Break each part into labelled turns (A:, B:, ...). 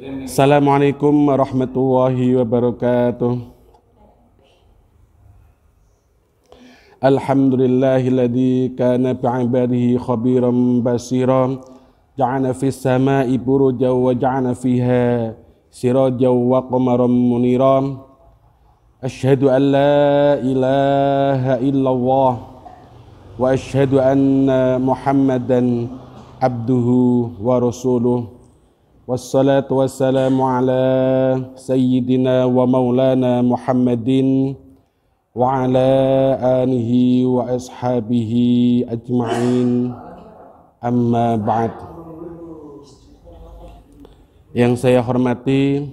A: السلام عليكم ورحمة الله وبركاته الحمد لله الذي كان بعباده خبيرا بصيرا جعل في السماء برجا وجعل فيها سراجا وقمرا منيرا أشهد أن لا إله إلا الله وأشهد أن محمدا عبده ورسوله والصلاة والسلام على سيدنا ومولانا محمد وعلى آله وأصحابه أجمعين أما بعد yang saya hormati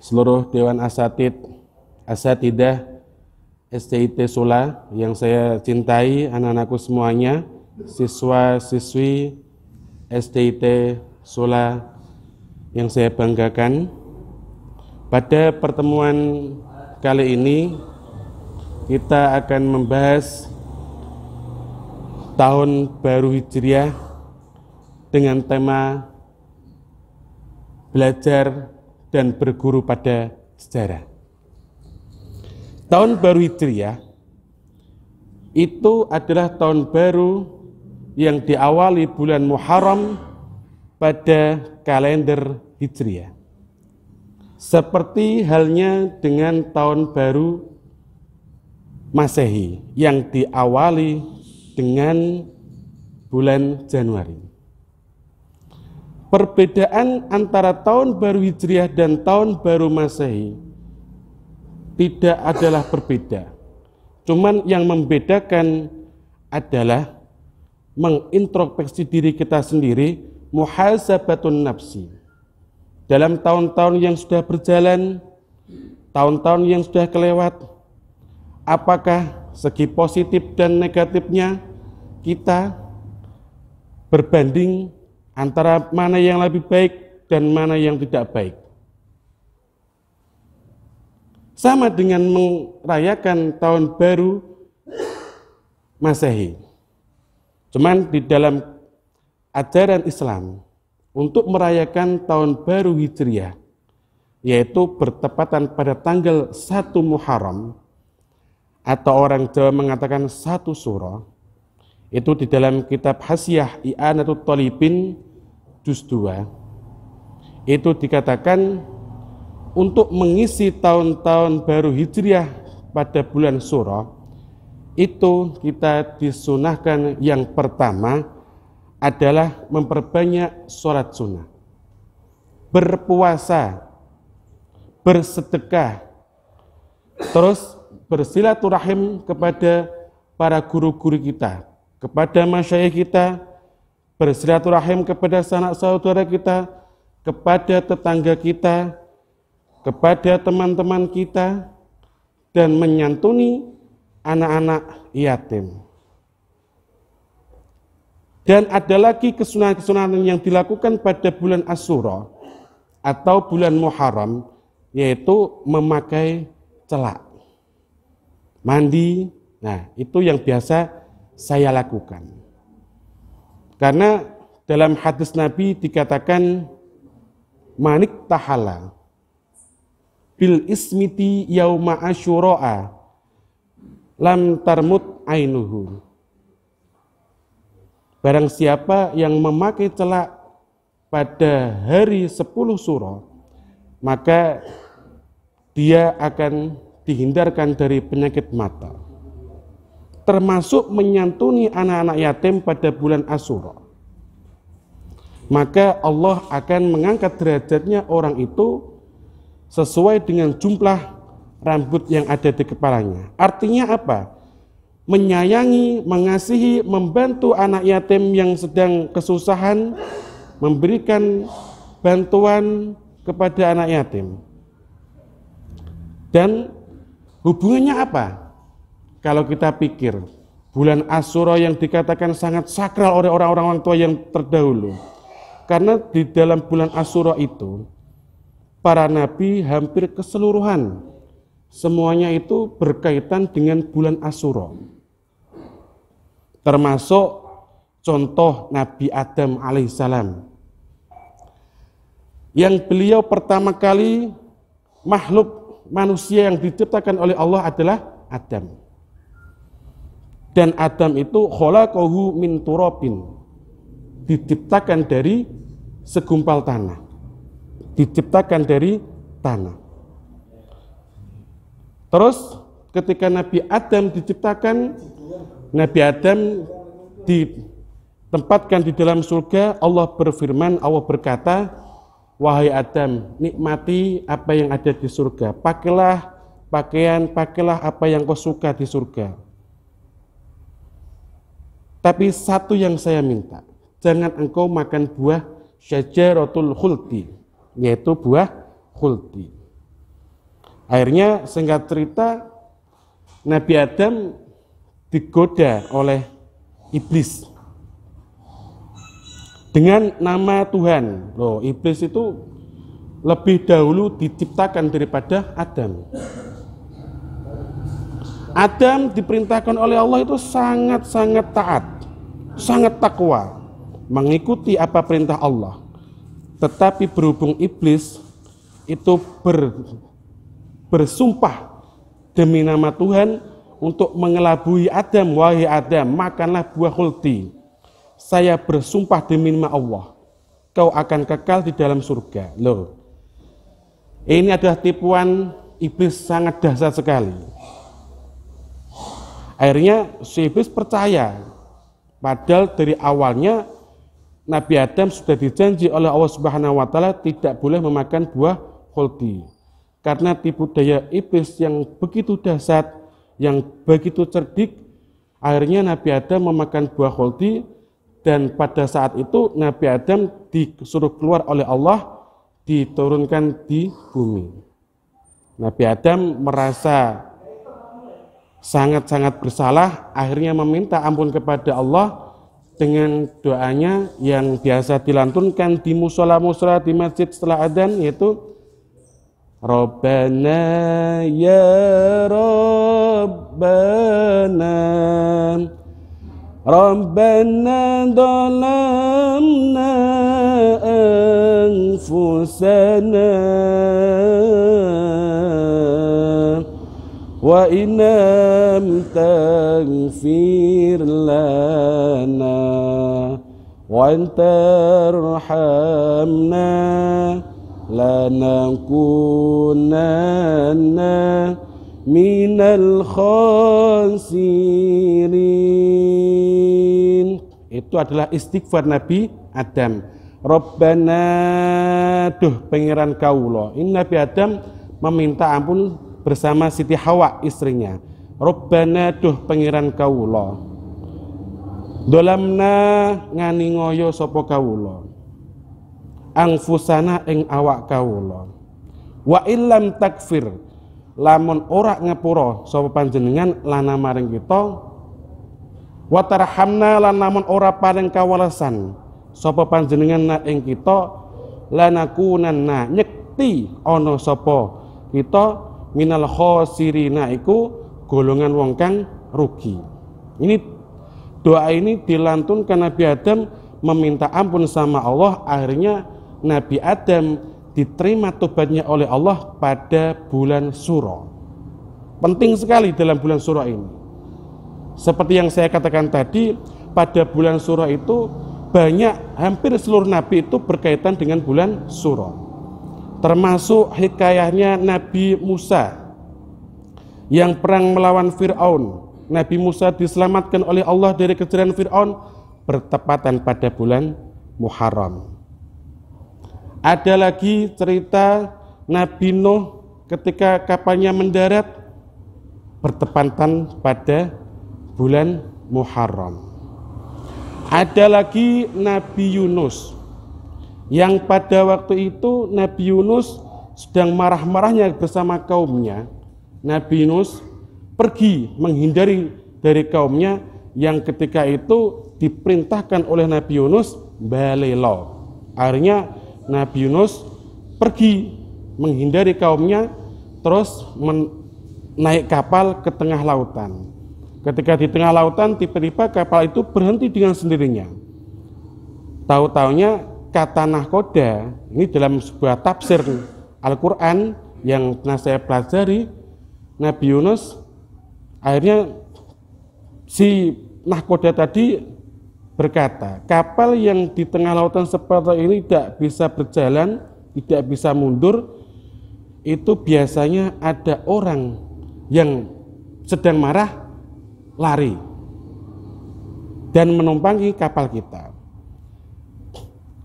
A: seluruh Dewan Asatid Asatidah STIT Sula yang saya cintai anak-anakku semuanya siswa-siswi STIT Sola yang saya banggakan. Pada pertemuan kali ini kita akan membahas tahun baru Hijriah dengan tema belajar dan berguru pada sejarah. Tahun baru Hijriah itu adalah tahun baru yang diawali bulan Muharram pada kalender Hijriah. Seperti halnya dengan tahun baru Masehi yang diawali dengan bulan Januari. Perbedaan antara tahun baru Hijriah dan tahun baru Masehi tidak adalah berbeda. Cuman yang membedakan adalah mengintrospeksi diri kita sendiri muhasabatun nafsi. Dalam tahun-tahun yang sudah berjalan, tahun-tahun yang sudah kelewat, apakah segi positif dan negatifnya kita berbanding antara mana yang lebih baik dan mana yang tidak baik. Sama dengan merayakan tahun baru Masehi. Cuman di dalam ajaran Islam untuk merayakan tahun baru Hijriah yaitu bertepatan pada tanggal 1 Muharram atau orang Jawa mengatakan satu suro itu di dalam kitab Hasiyah I'anatul Talibin Juz 2 itu dikatakan untuk mengisi tahun-tahun baru Hijriah pada bulan suro itu kita disunahkan yang pertama adalah memperbanyak sholat sunnah, berpuasa, bersedekah, terus bersilaturahim kepada para guru-guru kita, kepada masyaih kita, bersilaturahim kepada sanak saudara kita, kepada tetangga kita, kepada teman-teman kita, dan menyantuni anak-anak yatim. Dan ada lagi kesunahan-kesunahan yang dilakukan pada bulan Asyura atau bulan Muharram, yaitu memakai celak, mandi. Nah, itu yang biasa saya lakukan. Karena dalam hadis Nabi dikatakan manik tahala bil ismiti yauma asyura'a lam tarmut ainuhu Barang siapa yang memakai celak pada hari 10 suro maka dia akan dihindarkan dari penyakit mata. Termasuk menyantuni anak-anak yatim pada bulan asuro Maka Allah akan mengangkat derajatnya orang itu sesuai dengan jumlah rambut yang ada di kepalanya. Artinya apa? menyayangi, mengasihi, membantu anak yatim yang sedang kesusahan, memberikan bantuan kepada anak yatim. Dan hubungannya apa? Kalau kita pikir, bulan Asyura yang dikatakan sangat sakral oleh orang-orang tua yang terdahulu. Karena di dalam bulan Asyura itu, para nabi hampir keseluruhan semuanya itu berkaitan dengan bulan Asyura. Termasuk contoh Nabi Adam alaihissalam. Yang beliau pertama kali makhluk manusia yang diciptakan oleh Allah adalah Adam. Dan Adam itu kholakohu min turabin. Diciptakan dari segumpal tanah. Diciptakan dari tanah. Terus ketika Nabi Adam diciptakan, Nabi Adam ditempatkan di dalam surga, Allah berfirman, Allah berkata, Wahai Adam, nikmati apa yang ada di surga. Pakailah pakaian, pakailah apa yang kau suka di surga. Tapi satu yang saya minta, jangan engkau makan buah syajaratul khulti, yaitu buah khulti. Akhirnya singkat cerita Nabi Adam digoda oleh iblis dengan nama Tuhan. Loh, iblis itu lebih dahulu diciptakan daripada Adam. Adam diperintahkan oleh Allah itu sangat-sangat taat, sangat takwa, mengikuti apa perintah Allah. Tetapi berhubung iblis itu ber bersumpah demi nama Tuhan untuk mengelabui Adam, wahai Adam, makanlah buah kulti Saya bersumpah demi nama Allah, kau akan kekal di dalam surga. Loh, ini adalah tipuan iblis sangat dahsyat sekali. Akhirnya si iblis percaya, padahal dari awalnya Nabi Adam sudah dijanji oleh Allah Subhanahu wa taala tidak boleh memakan buah kulti karena tipu daya iblis yang begitu dahsyat, yang begitu cerdik, akhirnya Nabi Adam memakan buah khuldi dan pada saat itu Nabi Adam disuruh keluar oleh Allah diturunkan di bumi. Nabi Adam merasa sangat-sangat bersalah, akhirnya meminta ampun kepada Allah dengan doanya yang biasa dilantunkan di musola-musola di masjid setelah adzan yaitu ربنا يا ربنا ربنا ظلمنا أنفسنا وإن لم تغفر لنا وأن ترحمنا لنكونن من الخاسرين itu adalah istighfar Nabi Adam Rabbana duh pangeran kaula. ini Nabi Adam meminta ampun bersama Siti Hawa istrinya Rabbana duh pangeran kaula. dolamna ngani ngoyo sapa kaula angfusana ing awak kawula wa illam takfir lamun ora ngepuro sapa panjenengan lana maring kita wa tarhamna lan lamun ora paring kawelasan sapa panjenengan na ing kita lanakunanna nyekti ana sapa kita minal khosirina iku golongan wong kang rugi ini doa ini dilantunkan Nabi Adam meminta ampun sama Allah akhirnya Nabi Adam diterima tobatnya oleh Allah pada bulan Suro. Penting sekali dalam bulan Suro ini. Seperti yang saya katakan tadi, pada bulan Suro itu banyak hampir seluruh nabi itu berkaitan dengan bulan Suro. Termasuk hikayahnya Nabi Musa yang perang melawan Firaun. Nabi Musa diselamatkan oleh Allah dari kejaran Firaun bertepatan pada bulan Muharram. Ada lagi cerita Nabi Nuh ketika kapalnya mendarat bertepatan pada bulan Muharram. Ada lagi Nabi Yunus yang pada waktu itu Nabi Yunus sedang marah-marahnya bersama kaumnya. Nabi Yunus pergi menghindari dari kaumnya yang ketika itu diperintahkan oleh Nabi Yunus balelo. Artinya Nabi Yunus pergi menghindari kaumnya terus men naik kapal ke tengah lautan. Ketika di tengah lautan tiba-tiba kapal itu berhenti dengan sendirinya. Tahu-taunya kata nahkoda ini dalam sebuah tafsir Al-Qur'an yang pernah saya pelajari Nabi Yunus akhirnya si nahkoda tadi berkata, kapal yang di tengah lautan seperti ini tidak bisa berjalan, tidak bisa mundur, itu biasanya ada orang yang sedang marah lari dan menumpangi kapal kita.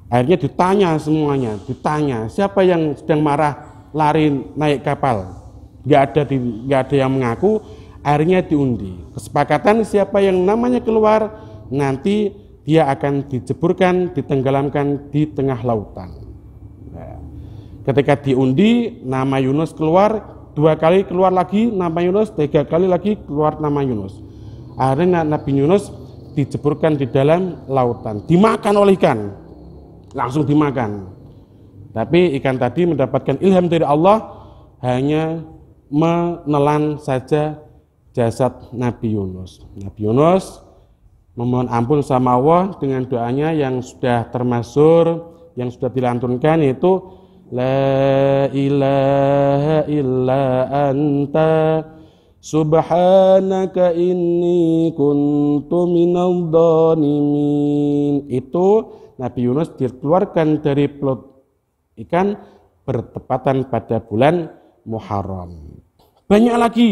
A: Akhirnya ditanya semuanya, ditanya siapa yang sedang marah lari naik kapal. Gak ada di, gak ada yang mengaku. Akhirnya diundi. Kesepakatan siapa yang namanya keluar nanti dia akan dijeburkan, ditenggelamkan di tengah lautan. Ya. ketika diundi, nama Yunus keluar, dua kali keluar lagi nama Yunus, tiga kali lagi keluar nama Yunus. Akhirnya Nabi Yunus dijeburkan di dalam lautan, dimakan oleh ikan, langsung dimakan. Tapi ikan tadi mendapatkan ilham dari Allah hanya menelan saja jasad Nabi Yunus. Nabi Yunus memohon ampun sama Allah dengan doanya yang sudah termasuk yang sudah dilantunkan yaitu La ilaha illa anta subhanaka inni kuntu minal itu Nabi Yunus dikeluarkan dari pelut ikan bertepatan pada bulan Muharram banyak lagi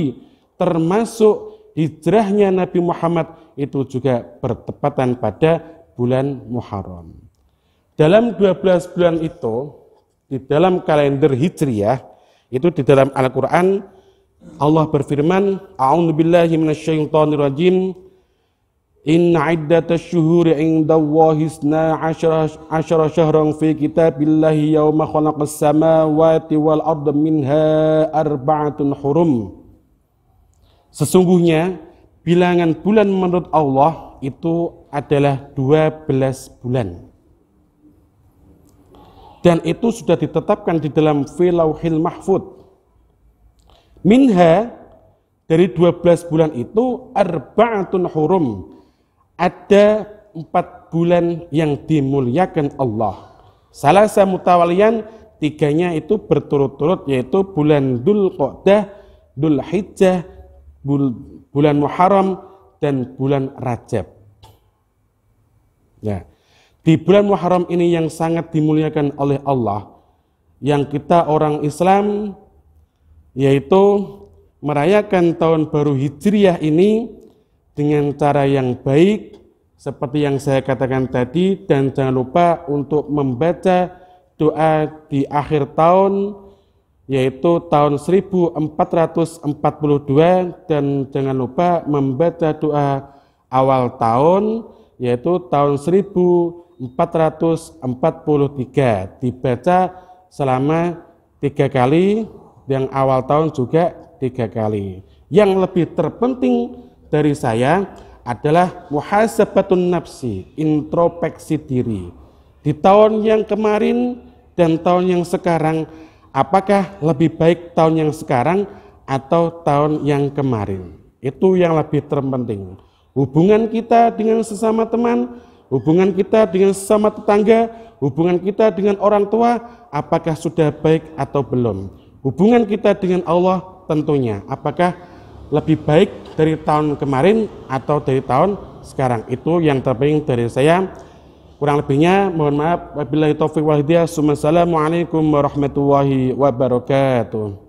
A: termasuk hijrahnya Nabi Muhammad itu juga bertepatan pada bulan Muharram. Dalam 12 bulan itu, di dalam kalender Hijriah, itu di dalam Al-Quran, Allah berfirman, A'udhu billahi minasyaitonir rajim, Inna iddata syuhuri Allah isna asyara syahran fi kitabillahi yawma khalaqas samawati wal arda minha arba'atun hurum. Sesungguhnya bilangan bulan menurut Allah itu adalah 12 bulan. Dan itu sudah ditetapkan di dalam filauhil mahfud. Minha dari 12 bulan itu arba'atun hurum. Ada empat bulan yang dimuliakan Allah. Salah satu mutawalian tiganya itu berturut-turut yaitu bulan Dzulqa'dah, Hijjah, bulan Muharram dan bulan Rajab. Ya. Di bulan Muharram ini yang sangat dimuliakan oleh Allah, yang kita orang Islam yaitu merayakan tahun baru Hijriah ini dengan cara yang baik seperti yang saya katakan tadi dan jangan lupa untuk membaca doa di akhir tahun yaitu tahun 1442 dan jangan lupa membaca doa awal tahun yaitu tahun 1443 dibaca selama tiga kali yang awal tahun juga tiga kali yang lebih terpenting dari saya adalah muhasabatun nafsi introspeksi diri di tahun yang kemarin dan tahun yang sekarang apakah lebih baik tahun yang sekarang atau tahun yang kemarin. Itu yang lebih terpenting. Hubungan kita dengan sesama teman, hubungan kita dengan sesama tetangga, hubungan kita dengan orang tua, apakah sudah baik atau belum. Hubungan kita dengan Allah tentunya, apakah lebih baik dari tahun kemarin atau dari tahun sekarang. Itu yang terpenting dari saya. Kurang lebihnya mohon maaf. Wabillahi taufiq wal hidayah. Assalamualaikum warahmatullahi wabarakatuh.